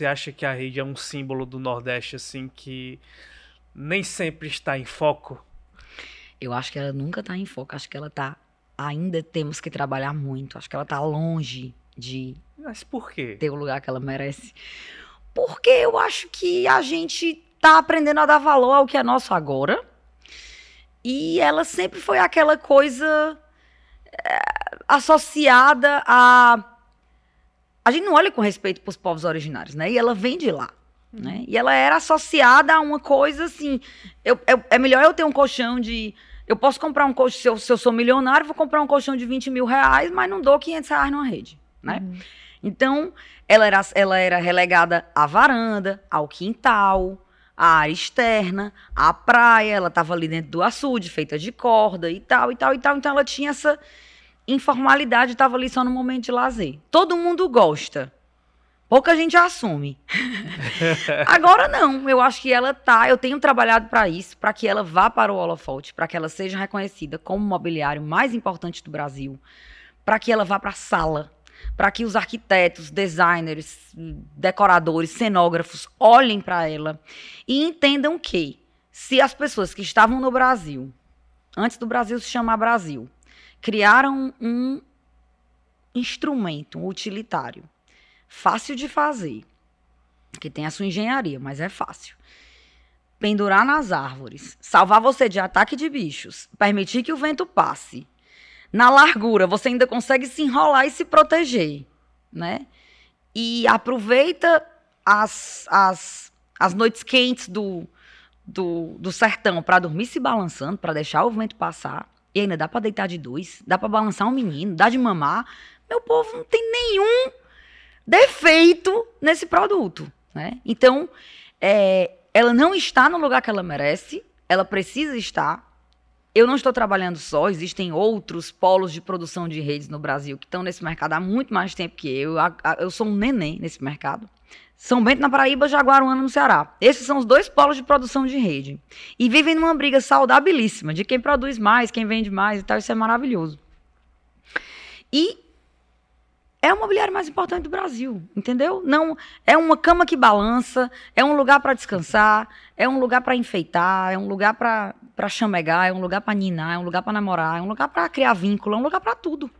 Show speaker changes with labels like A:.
A: Você acha que a rede é um símbolo do Nordeste, assim, que nem sempre está em foco? Eu acho que ela nunca está em foco. Acho que ela está. Ainda temos que trabalhar muito. Acho que ela está longe de. Mas por quê? Ter o lugar que ela merece. Porque eu acho que a gente está aprendendo a dar valor ao que é nosso agora. E ela sempre foi aquela coisa é, associada a a gente não olha com respeito para os povos originários, né? E ela vem de lá. Uhum. Né? E ela era associada a uma coisa assim. Eu, eu, é melhor eu ter um colchão de. Eu posso comprar um colchão. Se eu, se eu sou milionário, vou comprar um colchão de 20 mil reais, mas não dou 500 reais numa rede. Né? Uhum. Então, ela era, ela era relegada à varanda, ao quintal, à área externa, à praia. Ela estava ali dentro do açude, feita de corda e tal, e tal, e tal. Então, ela tinha essa informalidade estava ali só no momento de lazer. Todo mundo gosta. Pouca gente assume. Agora não, eu acho que ela tá, eu tenho trabalhado para isso, para que ela vá para o holofote, para que ela seja reconhecida como o mobiliário mais importante do Brasil, para que ela vá para a sala, para que os arquitetos, designers, decoradores, cenógrafos olhem para ela e entendam que se as pessoas que estavam no Brasil, antes do Brasil se chamar Brasil, criaram um instrumento, um utilitário, fácil de fazer, que tem a sua engenharia, mas é fácil. Pendurar nas árvores, salvar você de ataque de bichos, permitir que o vento passe. Na largura, você ainda consegue se enrolar e se proteger, né? E aproveita as, as, as noites quentes do, do, do sertão para dormir se balançando, para deixar o vento passar. E ainda dá para deitar de dois, dá para balançar um menino, dá de mamar. Meu povo não tem nenhum defeito nesse produto, né? Então, é, ela não está no lugar que ela merece, ela precisa estar. Eu não estou trabalhando só, existem outros polos de produção de redes no Brasil que estão nesse mercado há muito mais tempo que eu. Eu sou um neném nesse mercado. São Bento na Paraíba, Jaguaruana no Ceará. Esses são os dois polos de produção de rede. E vivem numa briga saudabilíssima de quem produz mais, quem vende mais e tal. Isso é maravilhoso. E é o mobiliário mais importante do Brasil, entendeu? Não é uma cama que balança, é um lugar para descansar, é um lugar para enfeitar, é um lugar para chamegar, é um lugar para ninar, é um lugar para namorar, é um lugar para criar vínculo, é um lugar para tudo.